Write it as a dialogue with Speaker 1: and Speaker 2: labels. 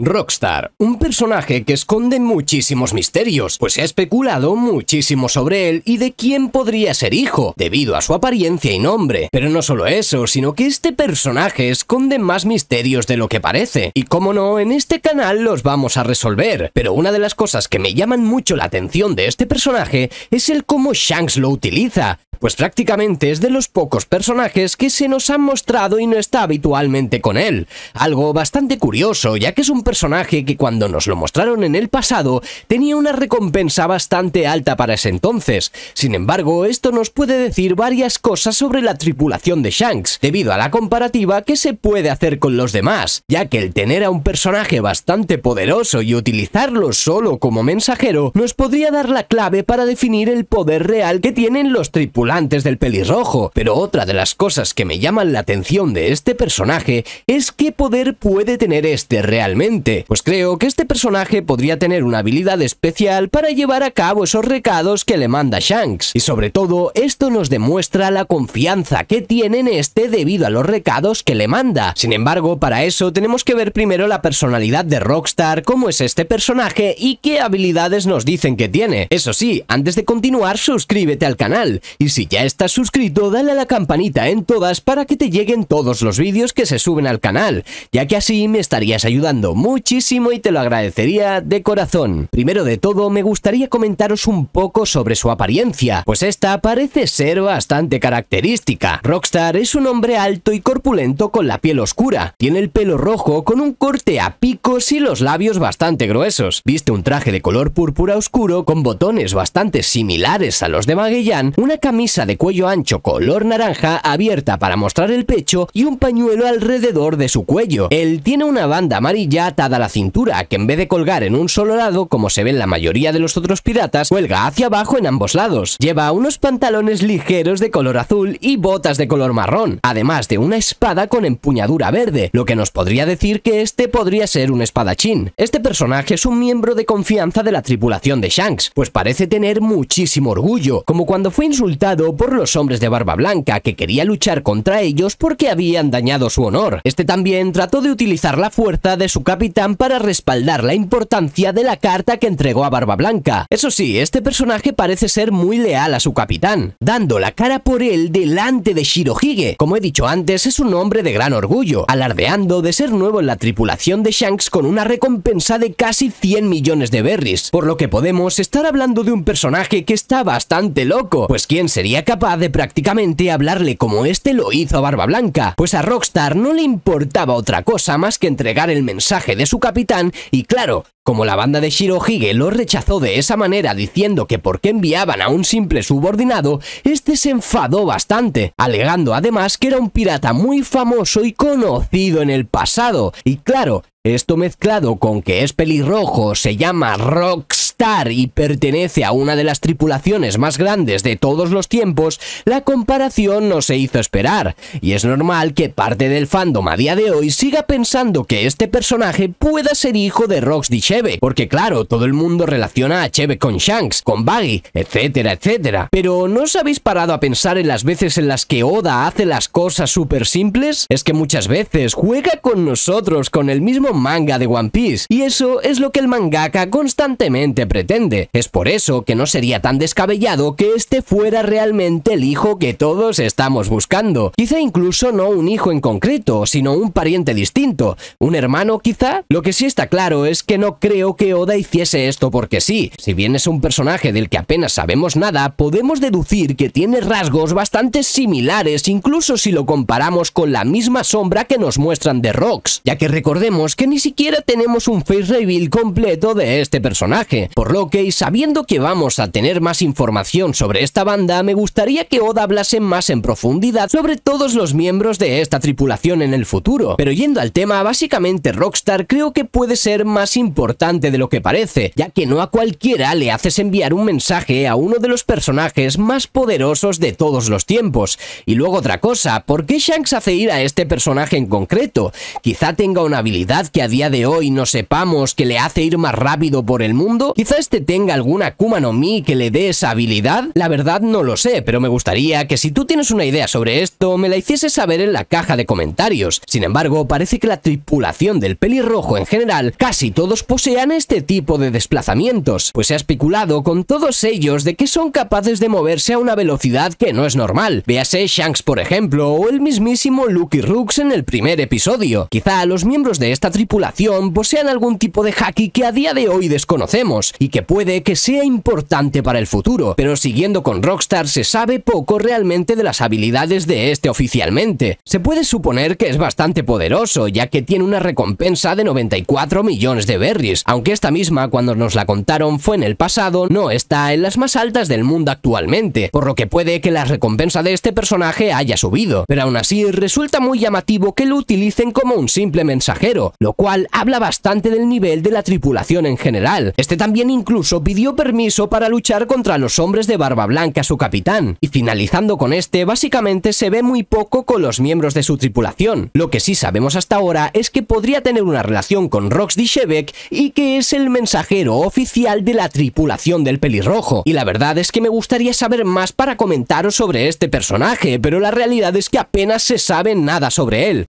Speaker 1: Rockstar, un personaje que esconde muchísimos misterios, pues se ha especulado muchísimo sobre él y de quién podría ser hijo, debido a su apariencia y nombre. Pero no solo eso, sino que este personaje esconde más misterios de lo que parece, y como no, en este canal los vamos a resolver. Pero una de las cosas que me llaman mucho la atención de este personaje es el cómo Shanks lo utiliza, pues prácticamente es de los pocos personajes que se nos han mostrado y no está habitualmente con él. Algo bastante curioso, ya que es un personaje que cuando nos lo mostraron en el pasado tenía una recompensa bastante alta para ese entonces. Sin embargo, esto nos puede decir varias cosas sobre la tripulación de Shanks, debido a la comparativa que se puede hacer con los demás, ya que el tener a un personaje bastante poderoso y utilizarlo solo como mensajero nos podría dar la clave para definir el poder real que tienen los tripulantes del pelirrojo. Pero otra de las cosas que me llaman la atención de este personaje es qué poder puede tener este realmente pues creo que este personaje podría tener una habilidad especial para llevar a cabo esos recados que le manda Shanks. Y sobre todo, esto nos demuestra la confianza que tiene en este debido a los recados que le manda. Sin embargo, para eso tenemos que ver primero la personalidad de Rockstar, cómo es este personaje y qué habilidades nos dicen que tiene. Eso sí, antes de continuar, suscríbete al canal. Y si ya estás suscrito, dale a la campanita en todas para que te lleguen todos los vídeos que se suben al canal, ya que así me estarías ayudando mucho muchísimo y te lo agradecería de corazón. Primero de todo, me gustaría comentaros un poco sobre su apariencia, pues esta parece ser bastante característica. Rockstar es un hombre alto y corpulento con la piel oscura. Tiene el pelo rojo con un corte a picos y los labios bastante gruesos. Viste un traje de color púrpura oscuro con botones bastante similares a los de Magellan, una camisa de cuello ancho color naranja abierta para mostrar el pecho y un pañuelo alrededor de su cuello. Él tiene una banda amarilla la cintura, que en vez de colgar en un solo lado, como se ve en la mayoría de los otros piratas, cuelga hacia abajo en ambos lados. Lleva unos pantalones ligeros de color azul y botas de color marrón, además de una espada con empuñadura verde, lo que nos podría decir que este podría ser un espadachín. Este personaje es un miembro de confianza de la tripulación de Shanks, pues parece tener muchísimo orgullo, como cuando fue insultado por los hombres de barba blanca que quería luchar contra ellos porque habían dañado su honor. Este también trató de utilizar la fuerza de su capitán para respaldar la importancia de la carta que entregó a Barba Blanca. Eso sí, este personaje parece ser muy leal a su capitán, dando la cara por él delante de Shirohige. Como he dicho antes, es un hombre de gran orgullo, alardeando de ser nuevo en la tripulación de Shanks con una recompensa de casi 100 millones de berries, por lo que podemos estar hablando de un personaje que está bastante loco, pues quién sería capaz de prácticamente hablarle como este lo hizo a Barba Blanca, pues a Rockstar no le importaba otra cosa más que entregar el mensaje de su capitán y claro, como la banda de Shirohige lo rechazó de esa manera diciendo que por qué enviaban a un simple subordinado, este se enfadó bastante, alegando además que era un pirata muy famoso y conocido en el pasado. Y claro, esto mezclado con que es pelirrojo, se llama Rox y pertenece a una de las tripulaciones más grandes de todos los tiempos, la comparación no se hizo esperar, y es normal que parte del fandom a día de hoy siga pensando que este personaje pueda ser hijo de Roxy Cheve, porque claro, todo el mundo relaciona a Cheve con Shanks, con Baggy, etcétera, etcétera. Pero ¿no os habéis parado a pensar en las veces en las que Oda hace las cosas súper simples? Es que muchas veces juega con nosotros, con el mismo manga de One Piece, y eso es lo que el mangaka constantemente pretende. Es por eso que no sería tan descabellado que este fuera realmente el hijo que todos estamos buscando. Quizá incluso no un hijo en concreto, sino un pariente distinto. ¿Un hermano quizá? Lo que sí está claro es que no creo que Oda hiciese esto porque sí. Si bien es un personaje del que apenas sabemos nada, podemos deducir que tiene rasgos bastante similares incluso si lo comparamos con la misma sombra que nos muestran de Rocks, ya que recordemos que ni siquiera tenemos un face reveal completo de este personaje. Por lo que, sabiendo que vamos a tener más información sobre esta banda, me gustaría que Oda hablase más en profundidad sobre todos los miembros de esta tripulación en el futuro. Pero yendo al tema, básicamente Rockstar creo que puede ser más importante de lo que parece, ya que no a cualquiera le haces enviar un mensaje a uno de los personajes más poderosos de todos los tiempos. Y luego otra cosa, ¿por qué Shanks hace ir a este personaje en concreto? Quizá tenga una habilidad que a día de hoy no sepamos que le hace ir más rápido por el mundo, Quizá este tenga alguna Akuma no Mi que le dé esa habilidad, la verdad no lo sé, pero me gustaría que si tú tienes una idea sobre esto, me la hicieses saber en la caja de comentarios. Sin embargo, parece que la tripulación del pelirrojo en general, casi todos posean este tipo de desplazamientos, pues se ha especulado con todos ellos de que son capaces de moverse a una velocidad que no es normal. Véase Shanks, por ejemplo, o el mismísimo Lucky Rooks en el primer episodio. Quizá los miembros de esta tripulación posean algún tipo de haki que a día de hoy desconocemos, y que puede que sea importante para el futuro, pero siguiendo con Rockstar se sabe poco realmente de las habilidades de este oficialmente. Se puede suponer que es bastante poderoso, ya que tiene una recompensa de 94 millones de berries, aunque esta misma cuando nos la contaron fue en el pasado, no está en las más altas del mundo actualmente, por lo que puede que la recompensa de este personaje haya subido, pero aún así resulta muy llamativo que lo utilicen como un simple mensajero, lo cual habla bastante del nivel de la tripulación en general. Este también incluso pidió permiso para luchar contra los hombres de barba blanca, su capitán. Y finalizando con este, básicamente se ve muy poco con los miembros de su tripulación. Lo que sí sabemos hasta ahora es que podría tener una relación con Rox Dishevek y que es el mensajero oficial de la tripulación del pelirrojo. Y la verdad es que me gustaría saber más para comentaros sobre este personaje, pero la realidad es que apenas se sabe nada sobre él.